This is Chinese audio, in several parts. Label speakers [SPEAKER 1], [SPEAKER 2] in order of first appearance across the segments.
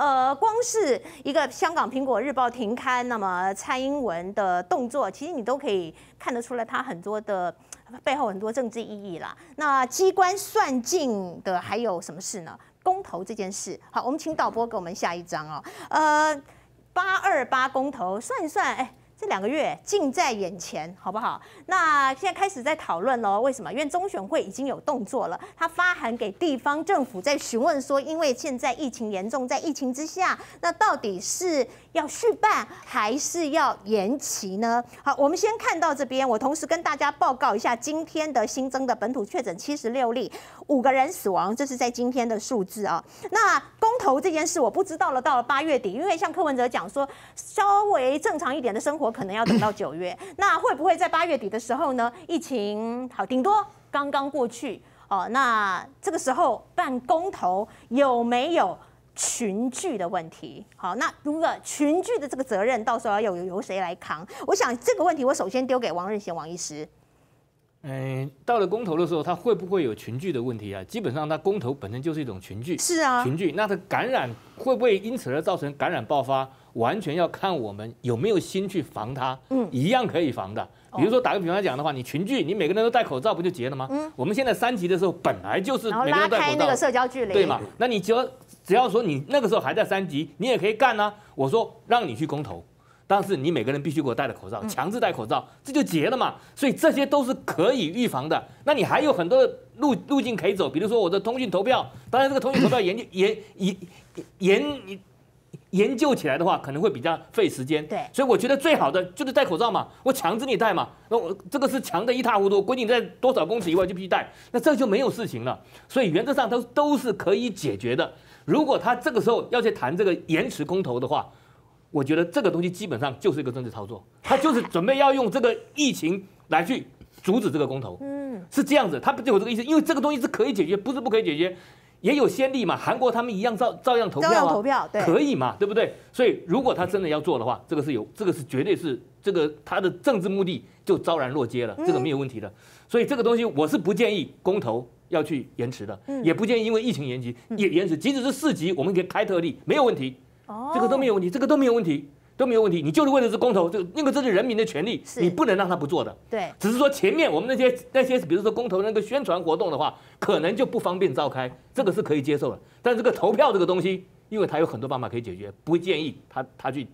[SPEAKER 1] 呃，光是一个香港《苹果日报》停刊，那么蔡英文的动作，其实你都可以看得出来，他很多的背后很多政治意义啦。那机关算尽的还有什么事呢？公投这件事。好，我们请导播给我们下一章哦。呃，八二八公投，算一算，哎。这两个月近在眼前，好不好？那现在开始在讨论喽。为什么？因为中选会已经有动作了，他发函给地方政府，在询问说，因为现在疫情严重，在疫情之下，那到底是要续办还是要延期呢？好，我们先看到这边，我同时跟大家报告一下今天的新增的本土确诊七十六例，五个人死亡，这是在今天的数字啊。那公投这件事，我不知道了。到了八月底，因为像柯文哲讲说，稍微正常一点的生活。可能要等到九月，那会不会在八月底的时候呢？疫情好顶多刚刚过去哦，那这个时候办公投有没有群聚的问题？好，那如果群聚的这个责任，到时候要由由谁来扛？我想这个问题，我首先丢给王任贤王医师。
[SPEAKER 2] 嗯，到了公投的时候，它会不会有群聚的问题啊？基本上，它公投本身就是一种群聚，是啊，群聚。那它感染会不会因此而造成感染爆发？完全要看我们有没有心去防它。嗯，一样可以防的。比如说打个比方讲的话，你群聚，你每个人都戴口罩，不就结了吗？嗯，我们现在三级的时候，本来就是每那个社交距离对嘛？那你只要只要说你那个时候还在三级，你也可以干啊。我说让你去公投。但是你每个人必须给我戴着口罩，强制戴口罩，这就结了嘛。所以这些都是可以预防的。那你还有很多路路径可以走，比如说我的通讯投票。当然，这个通讯投票研究研研研研究起来的话，可能会比较费时间。对，所以我觉得最好的就是戴口罩嘛，我强制你戴嘛。那我这个是强的一塌糊涂，规定在多少公尺以外就必须戴，那这就没有事情了。所以原则上都都是可以解决的。如果他这个时候要去谈这个延迟公投的话。我觉得这个东西基本上就是一个政治操作，他就是准备要用这个疫情来去阻止这个公投，嗯，是这样子。他不就有这个意思，因为这个东西是可以解决，不是不可以解决，也有先例嘛。韩国他们一样照照样投票，照样投
[SPEAKER 1] 票，可以
[SPEAKER 2] 嘛，对不对？所以如果他真的要做的话，这个是有，这个是绝对是这个他的政治目的就昭然若揭了，这个没有问题的。所以这个东西我是不建议公投要去延迟的，也不建议因为疫情延期，也延迟，即使是四级，我们可以开特例，没有问题。这个都没有问题，这个都没有问题，都没有问题。你就是为的是公投，这个因为这是人民的权利，你不能让他不做的。对，只是说前面我们那些那些，比如说公投那个宣传活动的话，可能就不方便召开，这个是可以接受的。但这个投票这个东西，因为它有很多办法可以解决，不建议他他去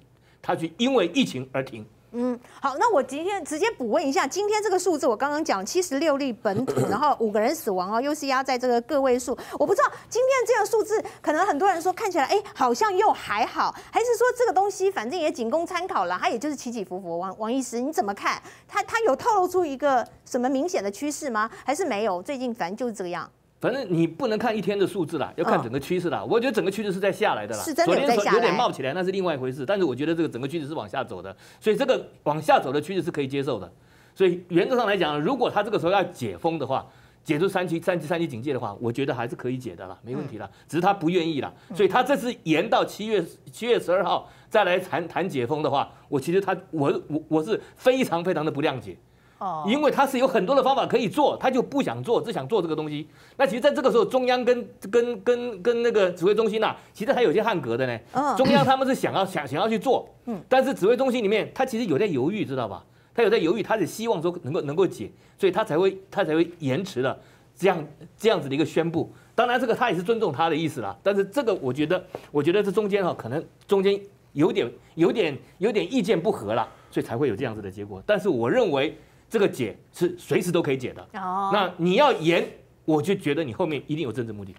[SPEAKER 2] 他去因为疫情而停。
[SPEAKER 1] 嗯，好，那我今天直接补问一下，今天这个数字，我刚刚讲七十六例本土，然后五个人死亡哦，又是压在这个个位数。我不知道今天这个数字，可能很多人说看起来，哎，好像又还好，还是说这个东西反正也仅供参考了，它也就是起起伏伏。王王医师你怎么看？它它有透露出一个什么明显的趋势吗？还是没有？最近反正就是这个样。
[SPEAKER 2] 反正你不能看一天的数字啦，要看整个趋势啦。我觉得整个趋势是在下来的啦。昨天有有点冒起来，那是另外一回事。但是我觉得这个整个趋势是往下走的，所以这个往下走的趋势是可以接受的。所以原则上来讲，如果他这个时候要解封的话，解除三级、三级、三级警戒的话，我觉得还是可以解的啦，没问题啦。只是他不愿意啦，所以他这次延到七月七月十二号再来谈谈解封的话，我其实他我我我是非常非常的不谅解。哦，因为他是有很多的方法可以做，他就不想做，只想做这个东西。那其实，在这个时候，中央跟跟跟跟那个指挥中心呐，其实还有些汗格的呢。中央他们是想要想想要去做，嗯，但是指挥中心里面，他其实有在犹豫，知道吧？他有在犹豫，他是希望说能够能够解，所以他才会他才会延迟了这样这样子的一个宣布。当然，这个他也是尊重他的意思啦。但是这个，我觉得我觉得这中间哈，可能中间有点有点有点意见不合了，所以才会有这样子的结果。但是我认为。这个解是随时都可以解的，那你要严，我就觉得你后面一定有政治目的。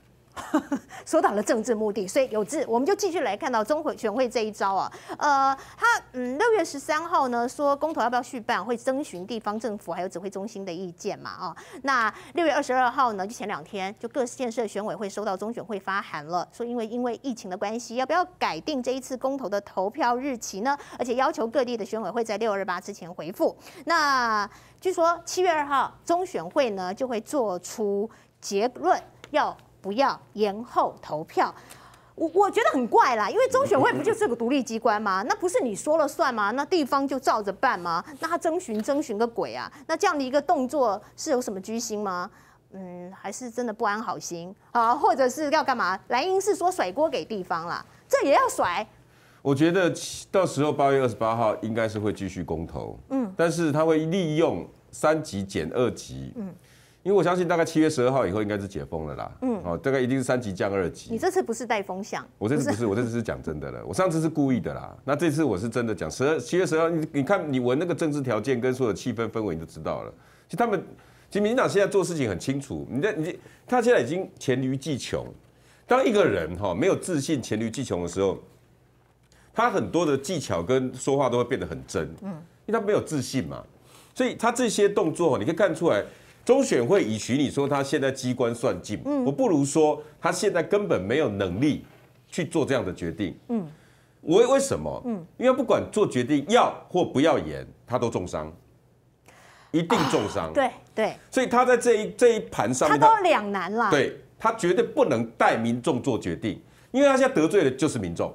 [SPEAKER 1] 说到了政治目的，所以有志，我们就继续来看到中会选会这一招啊。呃，他嗯六月十三号呢说公投要不要续办，会征询地方政府还有指挥中心的意见嘛啊。那六月二十二号呢，就前两天就各县市选委会收到中选会发函了，说因为因为疫情的关系，要不要改定这一次公投的投票日期呢？而且要求各地的选委会在六二八之前回复。那据说七月二号中选会呢就会做出结论要。不要延后投票，我我觉得很怪啦，因为中选会不就是个独立机关吗？那不是你说了算吗？那地方就照着办吗？那他征询征询个鬼啊？那这样的一个动作是有什么居心吗？嗯，还是真的不安好心啊？或者是要干嘛？莱茵是说甩锅给地方啦，这也要甩？
[SPEAKER 3] 我觉得到时候八月二十八号应该是会继续公投，嗯，但是他会利用三级减二级，嗯。因为我相信大概七月十二号以后应该是解封了啦。嗯，哦，大概一定是三级降二级。
[SPEAKER 1] 你这次不是带风向？我这次不是，我
[SPEAKER 3] 这次是讲真的了。我上次是故意的啦。那这次我是真的讲十二七月十二，你你看你闻那个政治条件跟所有气氛氛围，你就知道了。其实他们，其实民进党现在做事情很清楚。你在你他现在已经黔驴技穷。当一个人哈没有自信，黔驴技穷的时候，他很多的技巧跟说话都会变得很真。嗯，因为他没有自信嘛，所以他这些动作你可以看出来。中选会以许，你说他现在机关算尽，嗯，我不如说他现在根本没有能力去做这样的决定，嗯，我为什么？嗯，因为不管做决定要或不要严，他都重伤，一定重伤，对对，所以他在这一这一盘上，他都
[SPEAKER 1] 两难了，对
[SPEAKER 3] 他绝对不能代民众做决定，因为他现在得罪的就是民众，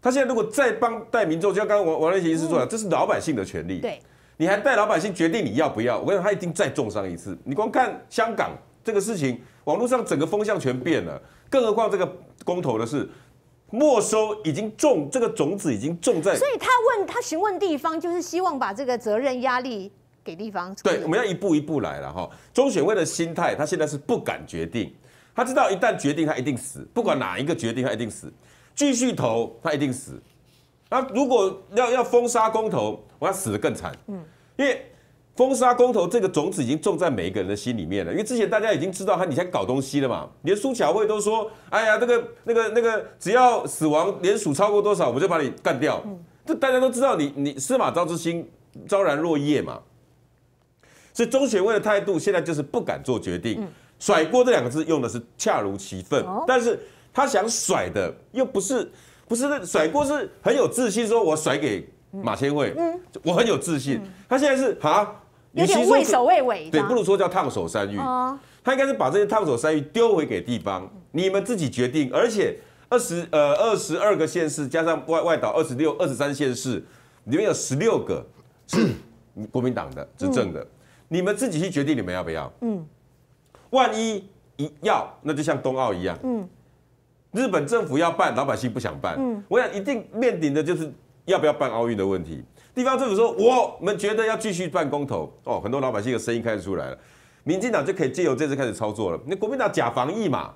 [SPEAKER 3] 他现在如果再帮代民众，就像刚刚王王立奇一直说的，这是老百姓的权利，对。你还带老百姓决定你要不要？我跟他一定再重伤一次。你光看香港这个事情，网络上整个风向全变了。更何况这个公投的事，没收已经种这个种子已经种在。所以
[SPEAKER 1] 他问他询问地方，就是希望把这个责任压力给地方。对，我
[SPEAKER 3] 们要一步一步来了哈。中选会的心态，他现在是不敢决定，他知道一旦决定他一定死，不管哪一个决定他一定死，继续投他一定死。那如果要要封杀公投，我要死的更惨。嗯，因为封杀公投这个种子已经种在每一个人的心里面了。因为之前大家已经知道他你在搞东西了嘛，连苏巧慧都说：“哎呀，这个、那个、那个，只要死亡连数超过多少，我就把你干掉。”这大家都知道，你你司马昭之心昭然若叶嘛。所以中学会的态度现在就是不敢做决定，甩锅这两个字用的是恰如其分，但是他想甩的又不是。不是甩锅是很有自信，说我甩给马千惠，我很有自信。他现在是啊，有点畏首畏尾，对，不如说叫烫手山芋。他应该是把这些烫手山芋丢回给地方，你们自己决定。而且二十呃二十二个县市加上外外岛二十六二十三县市，里面有十六个是国民党的执政的，你们自己去决定你们要不要。嗯，万一一要，那就像冬奥一样。嗯。日本政府要办，老百姓不想办。嗯，我想一定面临的就是要不要办奥运的问题。地方政府说我们觉得要继续办公投哦，很多老百姓的声音开始出来了。民进党就可以借由这次开始操作了。你国民党假防疫嘛？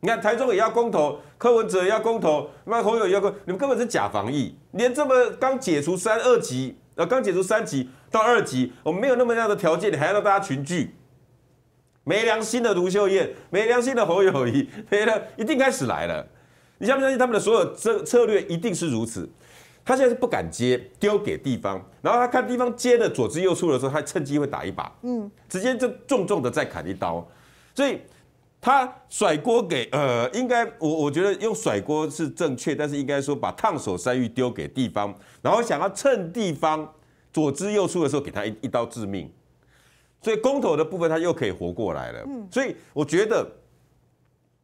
[SPEAKER 3] 你看台中也要公投，柯文哲也要公投，那侯友要公，你们根本是假防疫。连这么刚解除三二级啊，刚解除三级到二级，我们没有那么样的条件，你还要让大家群聚？没良心的卢秀燕，没良心的侯友谊，没了，一定开始来了。你相不相信他们的所有策策略一定是如此？他现在是不敢接，丢给地方，然后他看地方接的左支右出的时候，他趁机会打一把，嗯，直接就重重的再砍一刀。所以他甩锅给，呃，应该我我觉得用甩锅是正确，但是应该说把烫手山芋丢给地方，然后想要趁地方左支右出的时候给他一一刀致命。所以公投的部分，他又可以活过来了。嗯，所以我觉得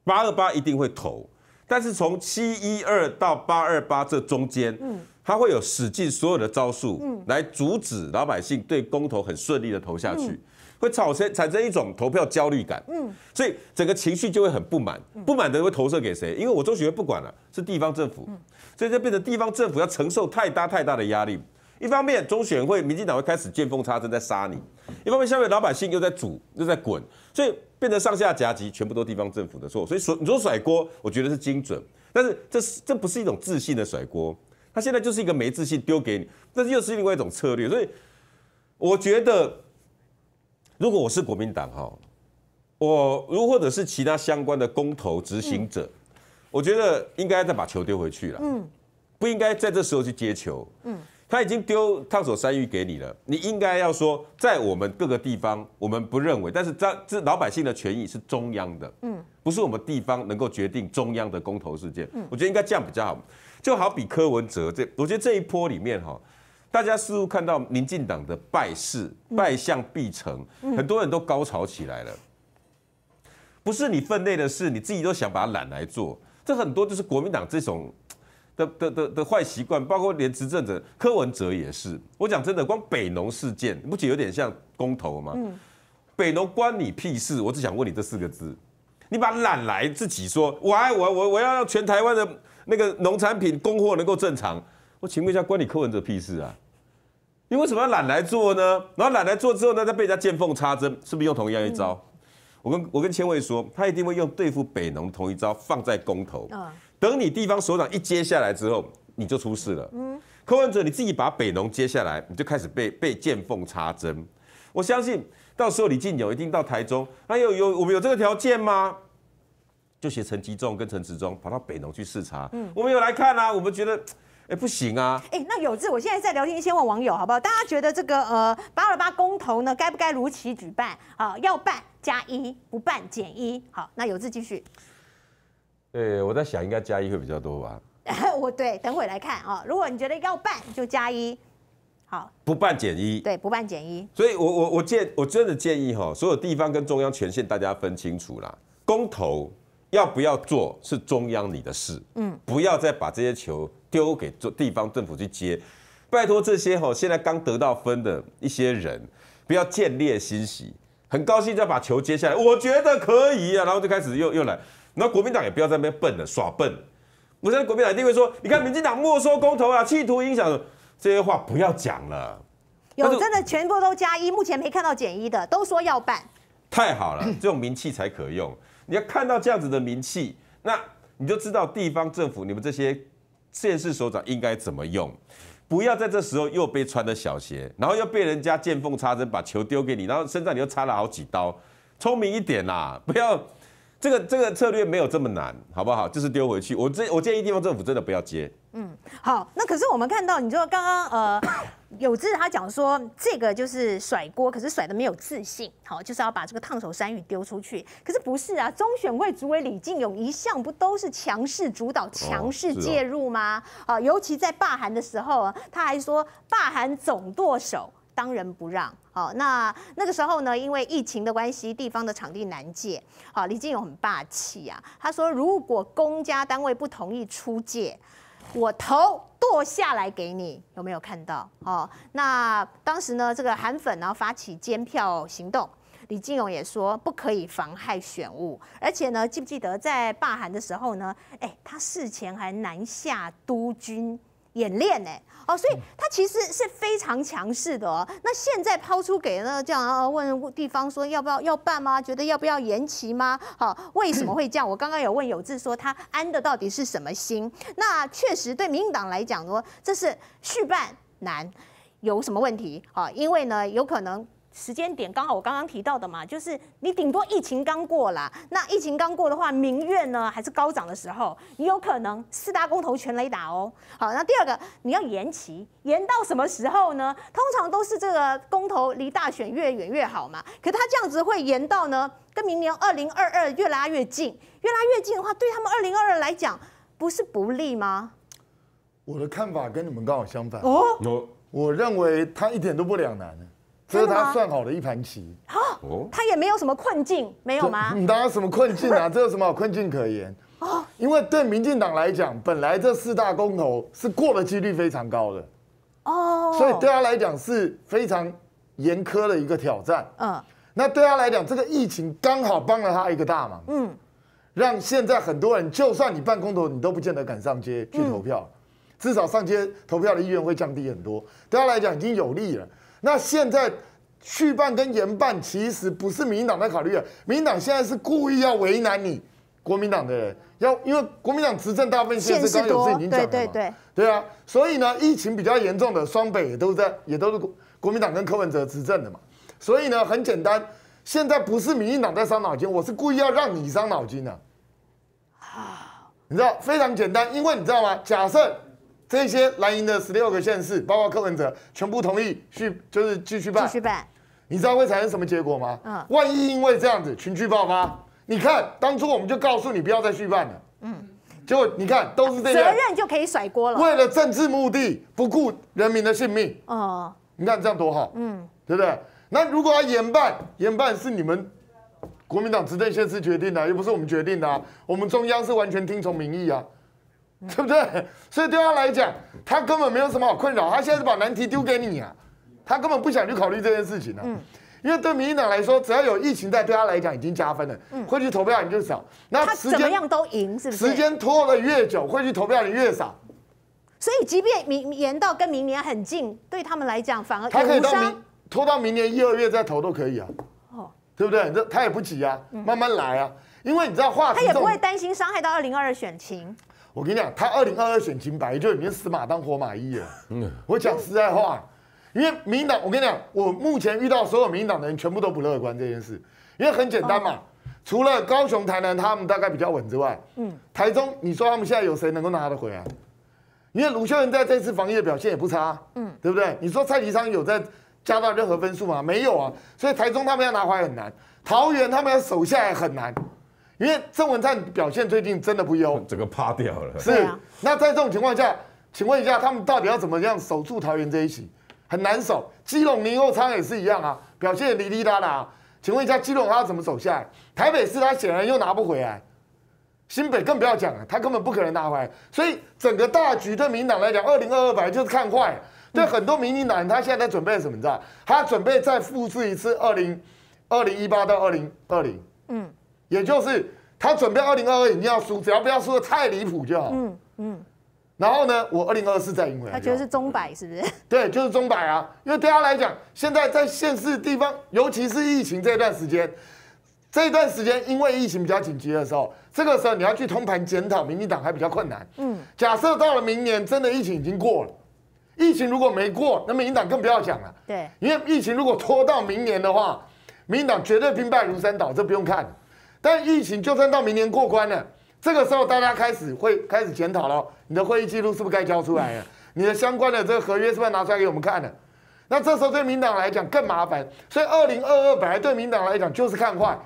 [SPEAKER 3] 八二八一定会投，但是从七一二到八二八这中间，嗯，他会有使尽所有的招数，嗯，来阻止老百姓对公投很顺利的投下去，会产生产生一种投票焦虑感，嗯，所以整个情绪就会很不满，不满的会投射给谁？因为我中学不管了，是地方政府，所以这变成地方政府要承受太大太大的压力。一方面，中选会、民进党会开始见缝插针，在杀你；一方面，下面老百姓又在煮，又在滚，所以变成上下夹击，全部都地方政府的错。所以，所你说甩锅，我觉得是精准，但是这是这不是一种自信的甩锅？他现在就是一个没自信，丢给你，这又是另外一种策略。所以，我觉得，如果我是国民党哈，我如或者是其他相关的公投执行者，我觉得应该再把球丢回去了。嗯，不应该在这时候去接球。嗯。他已经丢探手山芋给你了，你应该要说在我们各个地方，我们不认为，但是这这老百姓的权益是中央的，嗯，不是我们地方能够决定中央的公投事件。嗯，我觉得应该这样比较好。就好比柯文哲这，我觉得这一波里面哈，大家似乎看到民进党的败势，败相必成，很多人都高潮起来了，不是你分内的事，你自己都想把它揽来做，这很多就是国民党这种。的的的的坏习惯，包括连执政者柯文哲也是。我讲真的，光北农事件不仅有点像公投嘛。嗯。北农关你屁事？我只想问你这四个字：你把懒来自己说，我爱我我我要让全台湾的那个农产品供货能够正常。我请问一下，关你柯文哲屁事啊？你为什么要懒来做呢？然后懒来做之后呢，再被人家见缝插针，是不是用同样一招？我跟我跟千惠说，他一定会用对付北农同一招放在公投。等你地方首长一接下来之后，你就出事了。嗯，柯文哲，你自己把北农接下来，你就开始被被见缝插针。我相信到时候李进友一定到台中，哎有有我们有这个条件吗？就写陈吉仲跟陈时中跑到北农去视察。嗯，我们有来看啊，我们觉得，哎不行啊。
[SPEAKER 1] 哎，那有志，我现在在聊天一千网友，好不好？大家觉得这个呃八二八公投呢，该不该如期举办？好，要办加一，不办减一。好，那有志继续。
[SPEAKER 3] 对，我在想应该加一会比较多吧。
[SPEAKER 1] 我对，等会来看哦。如果你觉得要办就加一，好，
[SPEAKER 3] 不办减一
[SPEAKER 1] 对，不办减一。
[SPEAKER 3] 所以我我我建我真的建议哈，所有地方跟中央权限大家分清楚啦。公投要不要做是中央你的事，嗯，不要再把这些球丢给做地方政府去接。拜托这些哈，现在刚得到分的一些人，不要见猎欣喜，很高兴再把球接下来，我觉得可以啊，然后就开始又又来。那国民党也不要在那边笨了耍笨，我现在国民党一定会说，你看民进党没收公投啊，企图影响，这些话不要讲了。
[SPEAKER 1] 有真的全部都加一，目前没看到减一的，都说要办。
[SPEAKER 3] 太好了，这种名气才可用。你要看到这样子的名气，那你就知道地方政府你们这些县市首长应该怎么用，不要在这时候又被穿的小鞋，然后又被人家见缝插针把球丢给你，然后身上你又插了好几刀，聪明一点啦，不要。这个这个策略没有这么难，好不好？就是丢回去。我这我建议地方政府真的不要接。
[SPEAKER 1] 嗯，好。那可是我们看到，你说刚刚呃，有志他讲说这个就是甩锅，可是甩的没有自信。好，就是要把这个烫手山芋丢出去。可是不是啊？中选会主委李进勇一向不都是强势主导、强势介入吗？啊，尤其在罢韩的时候，他还说罢韩总舵手。当仁不让好，那那个时候呢，因为疫情的关系，地方的场地难借。好，李金勇很霸气啊，他说如果公家单位不同意出借，我头剁下来给你，有没有看到？哦，那当时呢，这个韩粉呢发起监票行动，李金勇也说不可以妨害选务，而且呢，记不记得在罢韩的时候呢，哎，他事前还南下督军。演练呢？哦，所以他其实是非常强势的哦。那现在抛出给那这样问地方说要不要要办吗？觉得要不要延期吗？好，为什么会这样？我刚刚有问有志说他安的到底是什么心？那确实对民民党来讲说这是续办难有什么问题？好，因为呢有可能。时间点刚好，我刚刚提到的嘛，就是你顶多疫情刚过啦。那疫情刚过的话，民怨呢还是高涨的时候，你有可能四大公投全雷打哦。好，那第二个你要延期，延到什么时候呢？通常都是这个公投离大选越远越好嘛。可他这样子会延到呢，跟明年二零二二越拉越近，越拉越近的话，对他们二零二二来讲不是不利吗？
[SPEAKER 4] 我的看法跟你们刚好相反哦。我我认为他一点都不两难。
[SPEAKER 1] 这是他算
[SPEAKER 4] 好的一盘棋哦，
[SPEAKER 1] 他也没有什么困境，没有吗？当
[SPEAKER 4] 然什么困境啊？这有什么困境可言？哦，因为对民进党来讲，本来这四大公投是过的几率非常高的
[SPEAKER 1] 哦，所以对他
[SPEAKER 4] 来讲是非常严苛的一个挑战。嗯，那对他来讲，这个疫情刚好帮了他一个大忙。嗯，让现在很多人，就算你办公投，你都不见得敢上街去投票，至少上街投票的意愿会降低很多。对他来讲，已经有利了。那现在续办跟延办其实不是民进党在考虑的，民进党现在是故意要为难你国民党的人，要因为国民党执政大部分线是刚有事已经讲的嘛，对啊，所以呢，疫情比较严重的双北也都在，也都是国民党跟柯文哲执政的嘛，所以呢，很简单，现在不是民进党在伤脑筋，我是故意要让你伤脑筋的，啊，你知道非常简单，因为你知道吗？假设。这些蓝营的十六个县市，包括柯文哲，全部同意续，就是继续办。继续办。你知道会产生什么结果吗？嗯。万一因为这样子群聚爆发，你看当初我们就告诉你不要再续办了。嗯。结果你看都是这样。责任
[SPEAKER 1] 就可以甩锅了。为了政治
[SPEAKER 4] 目的，不顾人民的性命。哦。你看这样多好。嗯。对不对？那如果要严办，严办是你们国民党执政先市决定的，又不是我们决定的。我们中央是完全听从民意啊。对不对？所以对他来讲，他根本没有什么好困扰。他现在是把难题丢给你啊，他根本不想去考虑这件事情呢。嗯，因为对民进党来说，只要有疫情在，对他来讲已经加分了。嗯，会去投票你就少。那他怎么样都赢，是不是？时间拖得越久，会去投票的越少。
[SPEAKER 1] 所以，即便明延到跟明年很近，对他们来讲反而他可以到明
[SPEAKER 4] 拖到明年一二月再投都可以啊。哦，对不对？这他也不急啊，慢慢来啊。因为你知道话他也不会
[SPEAKER 1] 担心伤害到二零二二选情。
[SPEAKER 4] 我跟你讲，他二零二二选金白就已经死马当活马医了。嗯，我讲实在话，因为民进党，我跟你讲，我目前遇到所有民进党的人全部都不乐观这件事，因为很简单嘛，除了高雄、台南他们大概比较稳之外，嗯，台中你说他们现在有谁能够拿得回来？因为卢秀莹在这次防疫的表现也不差，嗯，对不对？你说蔡其昌有在加到任何分数吗？没有啊，所以台中他们要拿回来很难，桃园他们要守下来很难。因为郑文灿表现最近真的不优，整个趴掉了。是，那在这种情况下，请问一下，他们到底要怎么样守住桃园这一席？很难守。基隆林后仓也是一样啊，表现哩哩啦啦。请问一下，基隆他要怎么守下来？台北市他显然又拿不回来，新北更不要讲了，他根本不可能拿回来。所以整个大局对民党来讲，二零二二本来就是看坏。对很多民进党人，他现在在准备什么？你知道？他准备再复制一次二零二零一八到二零二零。嗯。也就是他准备二零二二一定要输，只要不要输的太离谱就好。嗯嗯。然后呢，我二零二四再赢回来。他觉
[SPEAKER 1] 得是中百是不是？
[SPEAKER 4] 对，就是中百啊。因为对他来讲，现在在现世地方，尤其是疫情这段时间，这一段时间因为疫情比较紧急的时候，这个时候你要去通盘检讨民进党还比较困难。嗯。假设到了明年，真的疫情已经过了，疫情如果没过，那民进党更不要讲了。对。因为疫情如果拖到明年的话，民进党绝对兵败如山倒，这不用看。但疫情就算到明年过关了，这个时候大家开始会开始检讨了，你的会议记录是不是该交出来了？你的相关的这个合约是不是拿出来给我们看了？那这时候对民党来讲更麻烦，所以二零二二本来对民党来讲就是看坏，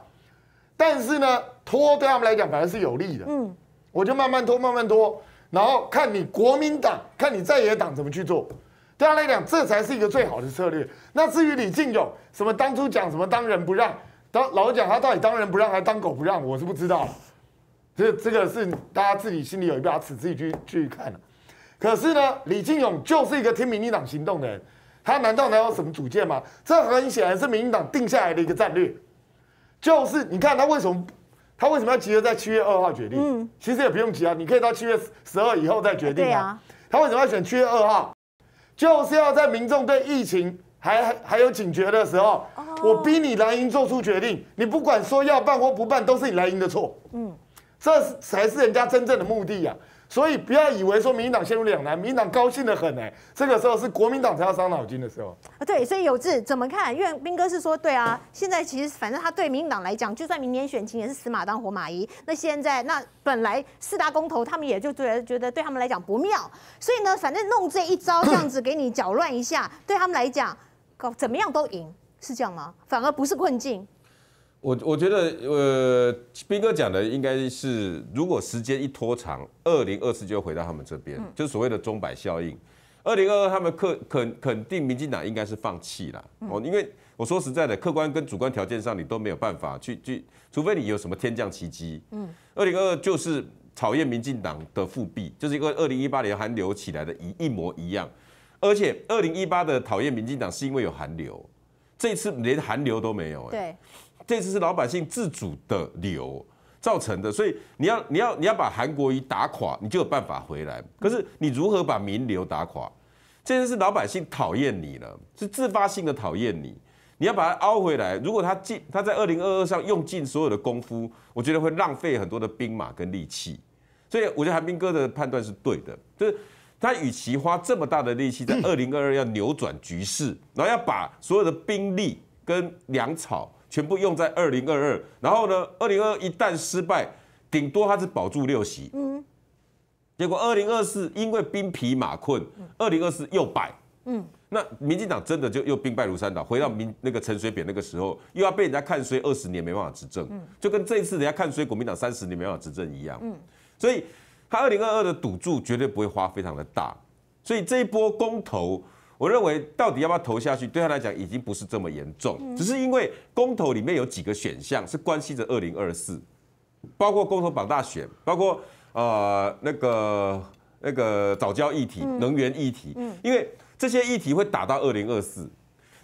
[SPEAKER 4] 但是呢拖对他们来讲反而是有利的，嗯，我就慢慢拖慢慢拖，然后看你国民党看你在野党怎么去做，对他来讲这才是一个最好的策略。那至于李进勇什么当初讲什么当仁不让。当老实讲，他到底当人不让，还当狗不让，我是不知道。这这个是大家自己心里有一把尺，自己去去看可是呢，李进勇就是一个听民进党行动的人，他难道能有什么主见吗？这很显然是民进党定下来的一个战略。就是你看他为什么他为什么要急着在七月二号决定？嗯，其实也不用急啊，你可以到七月十二以后再决定啊。他为什么要选七月二号？就是要在民众对疫情还还有警觉的时候。我逼你蓝营做出决定，你不管说要办或不办，都是你蓝营的错。嗯，这才是人家真正的目的呀。所以不要以为说民进党陷入两难，民进党高兴的很哎。这个时候是国民党才要伤脑筋的时候。
[SPEAKER 1] 啊，对，所以有志怎么看？因为兵哥是说，对啊，现在其实反正他对民进党来讲，就算明年选情也是死马当活马医。那现在那本来四大公投他们也就觉得觉得对他们来讲不妙，所以呢，反正弄这一招这样子给你搅乱一下，对他们来讲，搞怎么样都赢。是这样吗？反而不是困境。
[SPEAKER 3] 我我觉得，呃，斌哥讲的应该是，如果时间一拖长，二零二四就回到他们这边，就是所谓的钟摆效应。二零二二他们肯肯肯定民进党应该是放弃了哦，因为我说实在的，客观跟主观条件上你都没有办法去去，除非你有什么天降奇机。嗯，二零二二就是讨厌民进党的复辟，就是因为二零一八年寒流起来的一一模一样，而且二零一八的讨厌民进党是因为有寒流。这次连寒流都没有，哎，这次是老百姓自主的流造成的，所以你要你要你要把韩国瑜打垮，你就有办法回来。可是你如何把民流打垮？这次是老百姓讨厌你了，是自发性的讨厌你，你要把它凹回来。如果他尽他在二零二二上用尽所有的功夫，我觉得会浪费很多的兵马跟力气。所以我觉得韩冰哥的判断是对的，就是。他与其花这么大的力气在二零二二要扭转局势，然后要把所有的兵力跟粮草全部用在二零二二，然后呢，二零二一旦失败，顶多他是保住六席。嗯。结果二零二四因为兵疲马困，二零二四又败。嗯。那民进党真的就又兵败如山倒，回到民那个陈水扁那个时候又要被人家看衰二十年没办法执政，就跟这一次人家看衰国民党三十年没办法执政一样。嗯。所以。他二零二二的赌注绝对不会花非常的大，所以这一波公投，我认为到底要不要投下去，对他来讲已经不是这么严重，只是因为公投里面有几个选项是关系着二零二四，包括公投榜大选，包括呃那个那个早教议题、能源议题，因为这些议题会打到二零二四。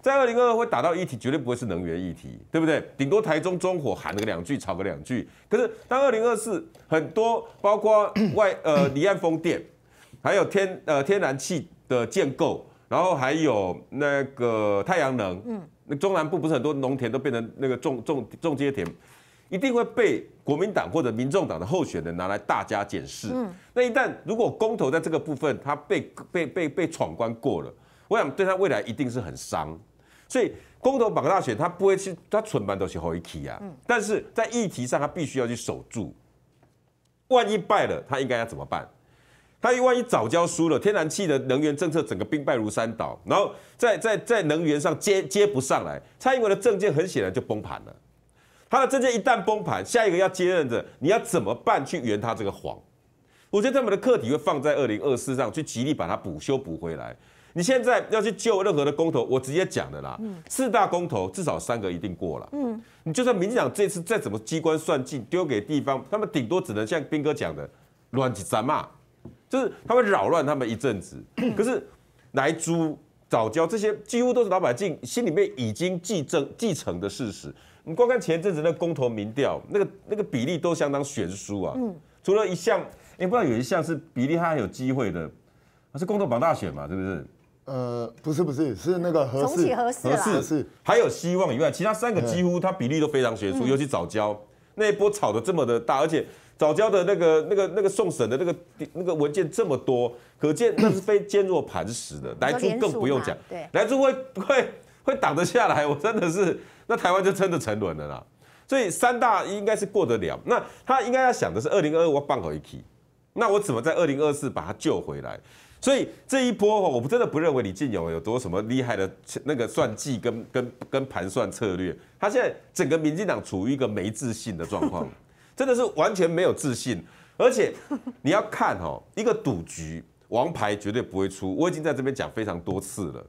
[SPEAKER 3] 在二零二二会打到议题，绝对不会是能源议题，对不对？顶多台中中火喊个两句，吵个两句。可是当二零二四，很多包括 外呃离岸风电，还有天呃天然气的建构，然后还有那个太阳能，嗯，那中南部不是很多农田都变成那个种种种些田，一定会被国民党或者民众党的候选人拿来大加检视。嗯，那一旦如果公投在这个部分他被被被被闯关过了，我想对他未来一定是很伤。所以，公投榜大选他不会去，他存班都是 Hockey 啊。但是在议题上，他必须要去守住。万一败了，他应该要怎么办？他万一早教输了天然气的能源政策，整个兵败如山倒，然后在在在能源上接接不上来，蔡英文的政见很显然就崩盘了。他的政见一旦崩盘，下一个要接任的，你要怎么办去圆他这个谎？我觉得他们的课题会放在二零二四上去极力把它补修补回来。你现在要去救任何的公投，我直接讲的啦，四大公投至少三个一定过了。嗯，你就算民进党这次再怎么机关算尽，丢给地方，他们顶多只能像斌哥讲的，乱七杂嘛，就是他会扰乱他们一阵子。可是，来租早教这些几乎都是老百姓心里面已经既承继承的事实。你光看前阵子那公投民调，那个那个比例都相当悬殊啊。嗯，除了一项，你不知道有一项是比例还有机会的，是公投榜大选嘛，是不是？
[SPEAKER 4] 呃，不是不是，是那个重启合适合
[SPEAKER 3] 适，还有希望以外，其他三个几乎它比例都非常悬殊。尤其早教那一波炒的这么的大，而且早教的那个那个那个送审的那个那个文件这么多，可见那是非坚若磐石的。来猪更不用讲，来猪会会会挡得下来，我真的是，那台湾就真的沉沦了啦。所以三大应该是过得了，那他应该要想的是二零二二我放回去，那我怎么在二零二四把它救回来？所以这一波，我们真的不认为李俊勇有多什么厉害的，那个算计跟跟跟盘算策略。他现在整个民进党处于一个没自信的状况，真的是完全没有自信。而且你要看哈，一个赌局，王牌绝对不会出。我已经在这边讲非常多次了，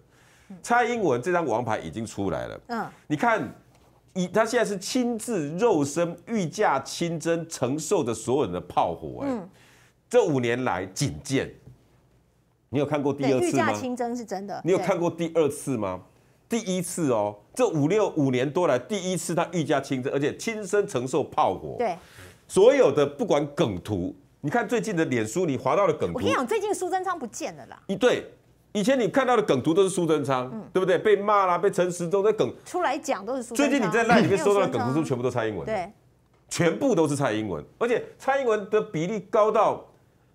[SPEAKER 3] 蔡英文这张王牌已经出来了。嗯，你看，以他现在是亲自肉身御驾亲征，承受着所有人的炮火。嗯，这五年来仅见。你有看过第二次吗？御驾清
[SPEAKER 1] 征是真的。你有看过
[SPEAKER 3] 第二次吗？第一次哦，这五六五年多来，第一次他御驾亲征，而且亲身承受炮火。对，所有的不管梗图，你看最近的脸书，你划到了梗。我跟你讲，
[SPEAKER 1] 最近苏贞昌不见了啦。
[SPEAKER 3] 一对，以前你看到的梗图都是苏贞昌，对不对？被骂啦，被陈时中在梗
[SPEAKER 1] 出来讲都是苏。最近你在那里面收到的梗图，都全
[SPEAKER 3] 部都是蔡英文。对，全部都是蔡英文，而且蔡英文的比例高到。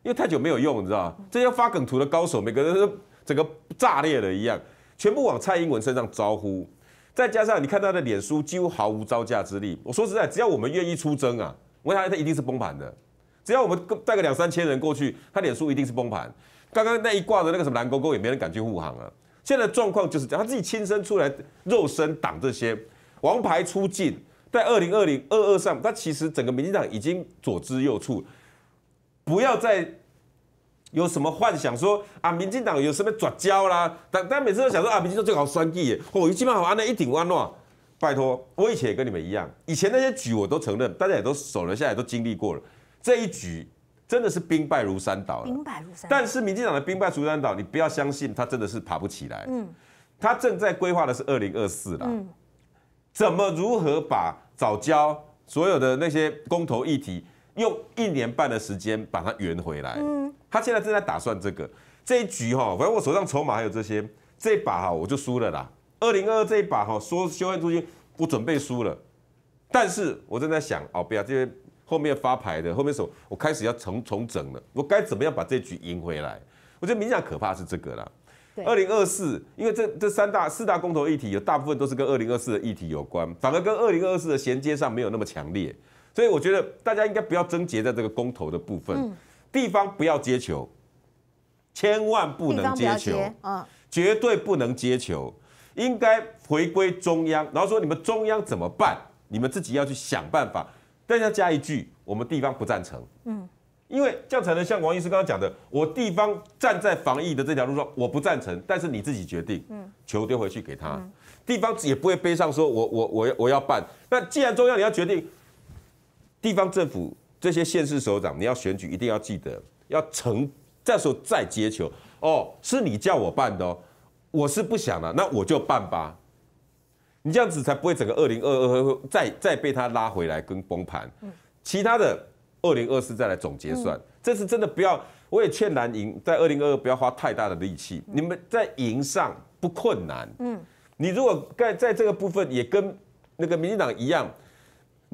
[SPEAKER 3] 因为太久没有用，你知道吗？这些发梗图的高手，每个人都整个炸裂了一样，全部往蔡英文身上招呼。再加上你看他的脸书几乎毫无招架之力。我说实在，只要我们愿意出征啊，我想他一定是崩盘的。只要我们带个两三千人过去，他脸书一定是崩盘。刚刚那一挂的那个什么蓝勾勾，也没人敢去护航啊。现在状况就是这样，他自己亲身出来肉身挡这些王牌出镜，在二零二零二二上，他其实整个民进党已经左支右绌。不要再有什么幻想说啊，民进党有什么转交啦？但但每次都想说啊，民进党最好衰计，我一进门好安了一顶弯落。拜托，我以前也跟你们一样，以前那些局我都承认，大家也都守了下来，都经历过了。这一局真的是兵败如山倒了，兵败如山。但是民进党的兵败如山倒，你不要相信他真的是爬不起来。嗯，他正在规划的是二零二四了，嗯，怎么如何把早教所有的那些公投议题？用一年半的时间把它圆回来。嗯，他现在正在打算这个这一局哈，反正我手上筹码还有这些，这一把哈我就输了啦。二零二二这一把哈说休战中心我准备输了，但是我正在想哦，不要这些后面发牌的后面手，我开始要重重整了，我该怎么样把这局赢回来？我觉得明显可怕是这个啦。二零二四，因为这这三大四大公投议题有大部分都是跟二零二四的议题有关，反而跟二零二四的衔接上没有那么强烈。所以我觉得大家应该不要症结在这个公投的部分，地方不要接球，千万不能接球，嗯，绝对不能接球，应该回归中央，然后说你们中央怎么办，你们自己要去想办法。再加一句，我们地方不赞成，嗯，因为这样才能像王医师刚刚讲的，我地方站在防疫的这条路上，我不赞成，但是你自己决定，嗯，球丢回去给他，地方也不会背上说我我我我要办。那既然中央你要决定。地方政府这些县市首长，你要选举，一定要记得要承，再候再接球哦，是你叫我办的哦，我是不想了，那我就办吧。你这样子才不会整个二零二二再再被他拉回来跟崩盘。其他的二零二四再来总结算，这次真的不要，我也劝蓝营在二零二二不要花太大的力气，你们在赢上不困难。嗯，你如果在在这个部分也跟那个民进党一样。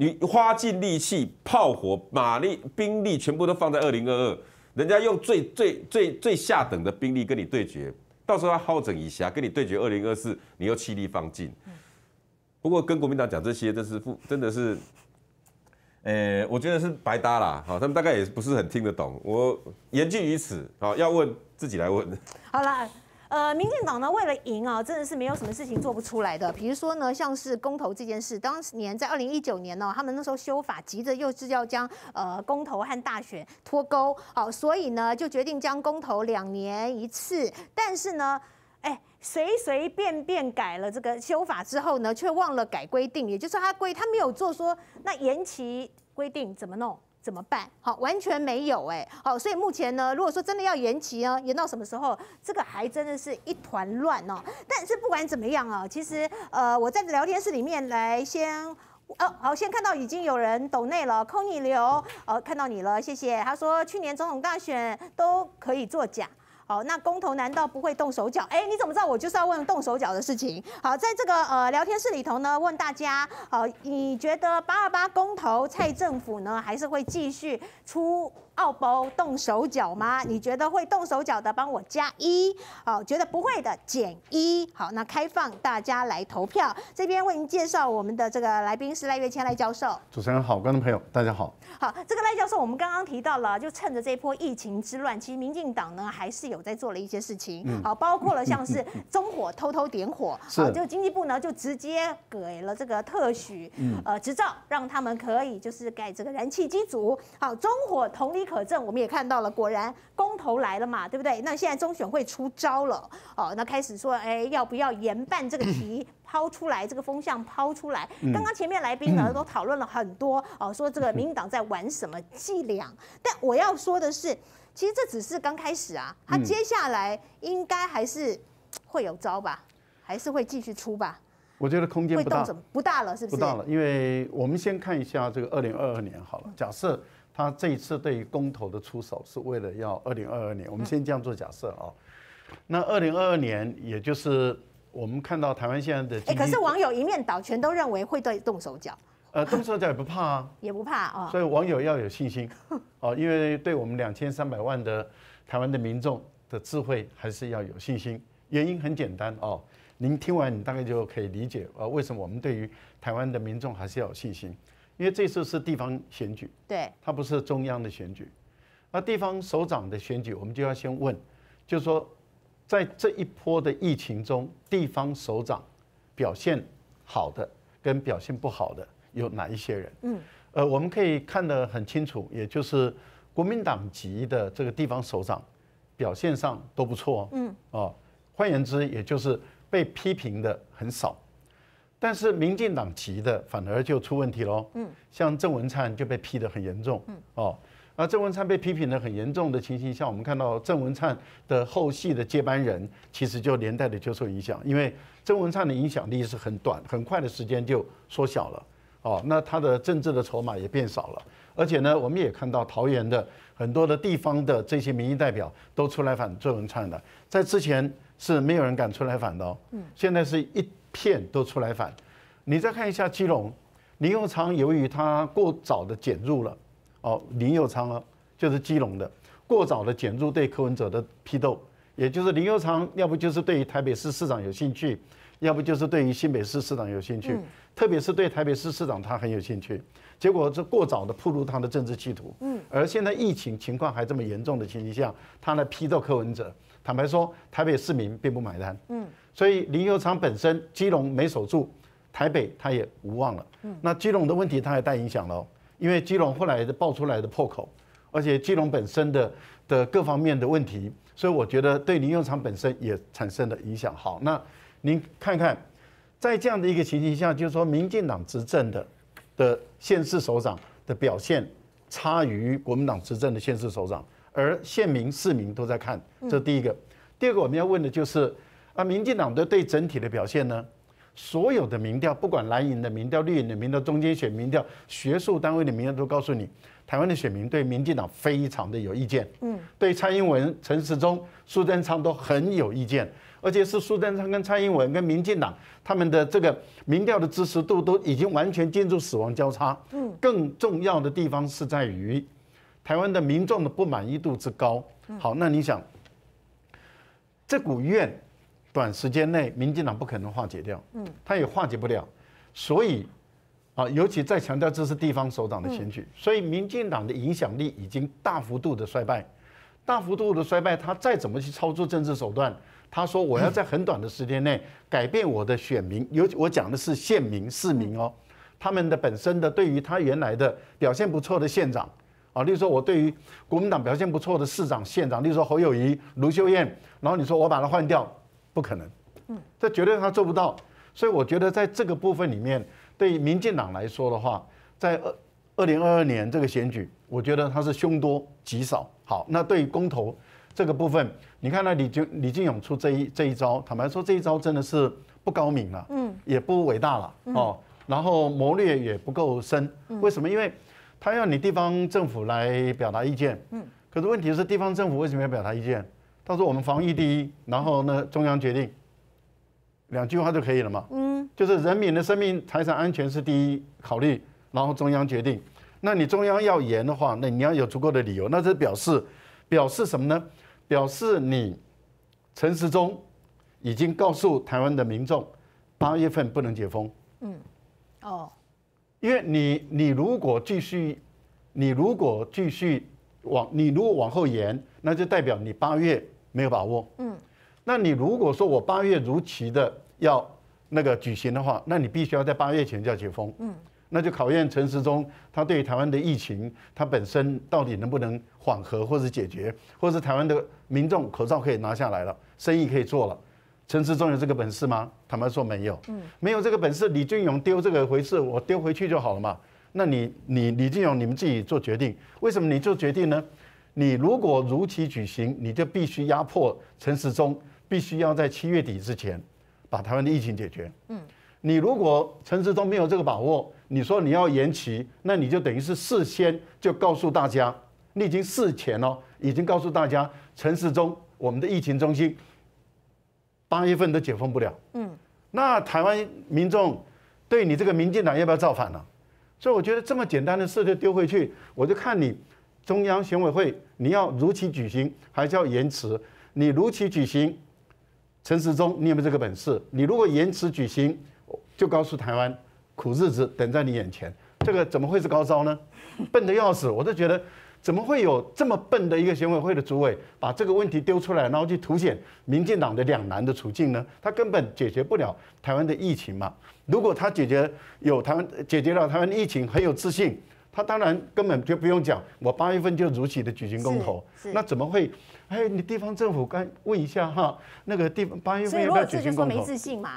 [SPEAKER 3] 你花尽力气、炮火、马力、兵力，全部都放在二零二二，人家用最最最最下等的兵力跟你对决，到时候他好整一下，跟你对决。二零二四，你又气力放尽。不过跟国民党讲这些，真是真的是，呃，我觉得是白搭啦。好，他们大概也不是很听得懂。我言尽于此。好，要问自己来问。
[SPEAKER 1] 好啦。呃，民进党呢，为了赢啊，真的是没有什么事情做不出来的。比如说呢，像是公投这件事，当年在二零一九年呢，他们那时候修法，急着又是要将呃公投和大选脱钩，好，所以呢，就决定将公投两年一次。但是呢，哎，随随便便改了这个修法之后呢，却忘了改规定，也就是他规他没有做说那延期规定怎么弄。怎么办？好，完全没有哎，好，所以目前呢，如果说真的要延期呢，延到什么时候？这个还真的是一团乱哦。但是不管怎么样啊，其实呃，我在这聊天室里面来先，哦，好，先看到已经有人抖内了空你留，哦，看到你了，谢谢。他说去年总统大选都可以作假。好，那公投难道不会动手脚？哎，你怎么知道？我就是要问动手脚的事情。好，在这个呃聊天室里头呢，问大家，好，你觉得八二八公投蔡政府呢，还是会继续出？澳博动手脚吗？你觉得会动手脚的，帮我加一，好，觉得不会的减一，好，那开放大家来投票。这边为您介绍我们的这个来宾是赖月谦赖教授。
[SPEAKER 5] 主持人好，观众朋友大家好。
[SPEAKER 1] 好，这个赖教授，我们刚刚提到了，就趁着这一波疫情之乱，其实民进党呢还是有在做了一些事情，好，包括了像是中火偷偷点火，好，就经济部呢就直接给了这个特许呃执照，让他们可以就是盖这个燃气机组，好，中火同力。许可证，我们也看到了，果然公投来了嘛，对不对？那现在中选会出招了，哦，那开始说，哎，要不要严办这个题抛出来，这个风向抛出来？刚刚前面来宾呢都讨论了很多，哦，说这个民进党在玩什么伎俩？但我要说的是，其实这只是刚开始啊，他接下来应该还是会有招吧，还是会继续出吧？
[SPEAKER 5] 我觉得空间不大，
[SPEAKER 1] 不大了，是不是？不大了，
[SPEAKER 5] 因为我们先看一下这个二零二二年好了，假设。他这一次对于公投的出手，是为了要二零二二年。我们先这样做假设啊，那二零二二年，也就是我们看到台湾现在的，哎，可是
[SPEAKER 1] 网友一面倒，全都认为会对动手脚。
[SPEAKER 5] 呃，动手脚也不怕啊，
[SPEAKER 1] 也不怕啊。所
[SPEAKER 5] 以网友要有信心哦，因为对我们两千三百万的台湾的民众的智慧，还是要有信心。原因很简单哦，您听完你大概就可以理解啊，为什么我们对于台湾的民众还是要有信心。因为这次是地方选举，对，它不是中央的选举，而地方首长的选举，我们就要先问，就是说，在这一波的疫情中，地方首长表现好的跟表现不好的有哪一些人？嗯，呃，我们可以看得很清楚，也就是国民党籍的这个地方首长表现上都不错，嗯，啊，换言之，也就是被批评的很少。但是民进党籍的反而就出问题喽，嗯，像郑文灿就被批的很严重，嗯，哦，那郑文灿被批评的很严重的情形下，我们看到郑文灿的后续的接班人其实就连带的就受影响，因为郑文灿的影响力是很短、很快的时间就缩小了，哦，那他的政治的筹码也变少了，而且呢，我们也看到桃园的很多的地方的这些民意代表都出来反郑文灿的，在之前是没有人敢出来反的，嗯，现在是一。片都出来反，你再看一下基隆林佑昌，由于他过早的减入了，哦，林佑昌啊，就是基隆的过早的减入对柯文哲的批斗，也就是林佑昌要不就是对于台北市市长有兴趣，要不就是对于新北市市长有兴趣，特别是对台北市市长他很有兴趣，结果这过早的暴露他的政治企图，嗯，而现在疫情情况还这么严重的情提下，他来批斗柯文哲，坦白说，台北市民并不买单，嗯。所以零油厂本身，基隆没守住，台北他也无望了。嗯，那基隆的问题，它还带影响了，因为基隆后来爆出来的破口，而且基隆本身的的各方面的问题，所以我觉得对零油厂本身也产生了影响。好，那您看看，在这样的一个情形下，就是说民进党执政的的县市首长的表现差于国民党执政的县市首长，而县民市民都在看，这是第一个。第二个我们要问的就是。那民进党的对整体的表现呢？所有的民调，不管蓝营的民调、绿营的民调、中间选民调、学术单位的民调，都告诉你，台湾的选民对民进党非常的有意见，嗯，对蔡英文、陈时中、苏贞昌都很有意见，而且是苏贞昌跟蔡英文跟民进党他们的这个民调的支持度都已经完全进入死亡交叉，嗯，更重要的地方是在于，台湾的民众的不满意度之高，好，那你想，这股怨。短时间内，民进党不可能化解掉，嗯，他也化解不了，所以，啊，尤其再强调，这是地方首长的选举，所以民进党的影响力已经大幅度的衰败，大幅度的衰败，他再怎么去操作政治手段，他说我要在很短的时间内改变我的选民，尤其我讲的是县民、市民哦，他们的本身的对于他原来的表现不错的县长，啊，例如说我对于国民党表现不错的市长、县长，例如说侯友谊、卢秀燕，然后你说我把他换掉。不可能，嗯，这绝对他做不到。所以我觉得在这个部分里面，对于民进党来说的话，在二二零二二年这个选举，我觉得他是凶多吉少。好，那对于公投这个部分，你看到李俊李俊勇出这一这一招，坦白说，这一招真的是不高明了，嗯，也不伟大了哦。然后谋略也不够深，为什么？因为他要你地方政府来表达意见，嗯，可是问题是地方政府为什么要表达意见？他说：“我们防疫第一，然后呢，中央决定，两句话就可以了嘛。嗯，就是人民的生命财产安全是第一考虑，然后中央决定。那你中央要延的话，那你要有足够的理由。那这表示，表示什么呢？表示你陈时中已经告诉台湾的民众，八月份不能解封。
[SPEAKER 1] 嗯，哦，
[SPEAKER 5] 因为你你如果继续，你如果继续往你如果往后延，那就代表你八月。”没有把握，嗯，那你如果说我八月如期的要那个举行的话，那你必须要在八月前就要解封，嗯，那就考验陈时中他对于台湾的疫情，他本身到底能不能缓和或者解决，或者是台湾的民众口罩可以拿下来了，生意可以做了，陈时中有这个本事吗？坦白说没有，嗯，没有这个本事，李俊勇丢这个回事，我丢回去就好了嘛，那你你李俊勇你们自己做决定，为什么你做决定呢？你如果如期举行，你就必须压迫陈时中，必须要在七月底之前把台湾的疫情解决。嗯，你如果陈时中没有这个把握，你说你要延期，那你就等于是事先就告诉大家，你已经事前哦，已经告诉大家，陈时中我们的疫情中心八月份都解封不了。嗯，那台湾民众对你这个民进党要不要造反呢？所以我觉得这么简单的事就丢回去，我就看你。中央选委会，你要如期举行，还是要延迟？你如期举行，陈时中，你有没有这个本事？你如果延迟举行，就告诉台湾，苦日子等在你眼前。这个怎么会是高招呢？笨得要死，我都觉得，怎么会有这么笨的一个选委会的主委，把这个问题丢出来，然后去凸显民进党的两难的处境呢？他根本解决不了台湾的疫情嘛。如果他解决有台湾解决了湾的疫情，很有自信。他当然根本就不用讲，我八月份就如期的举行公投，那怎么会？哎，你地方政府该问一下哈，那个地方八月份要举行公投。没自信嘛，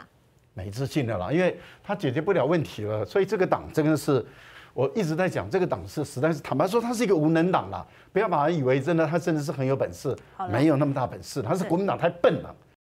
[SPEAKER 5] 没自信的啦，因为他解决不了问题了，所以这个党真的是，我一直在讲这个党是实在是坦白说他是一个无能党啦，不要把他以为真的他真的是很有本事，没有那么大本事，他是国民党太笨了。